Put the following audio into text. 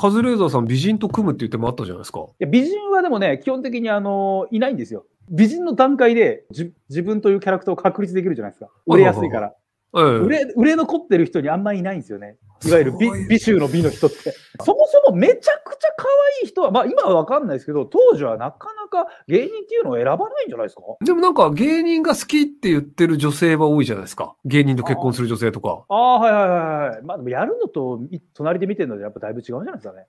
カズレーザーさん、美人と組むっていう手もあったじゃないですか。いや美人はでもね、基本的にあのいないんですよ。美人の段階でじ自分というキャラクターを確立できるじゃないですか。売れやすいから。売れ売れ残ってる人にあんまりいないんですよね。いわゆる美美醜の美の人って。そもそもめちゃくちゃ可愛い人は、まあ今はわかんないですけど、当時はなかなか芸人っていうのを選ばないんじゃないですかでもなんか芸人が好きって言ってる女性は多いじゃないですか。芸人と結婚する女性とか。ああ、はいはいはいはい。まあでもやるのと隣で見てるのでやっぱだいぶ違うんじゃないですかね。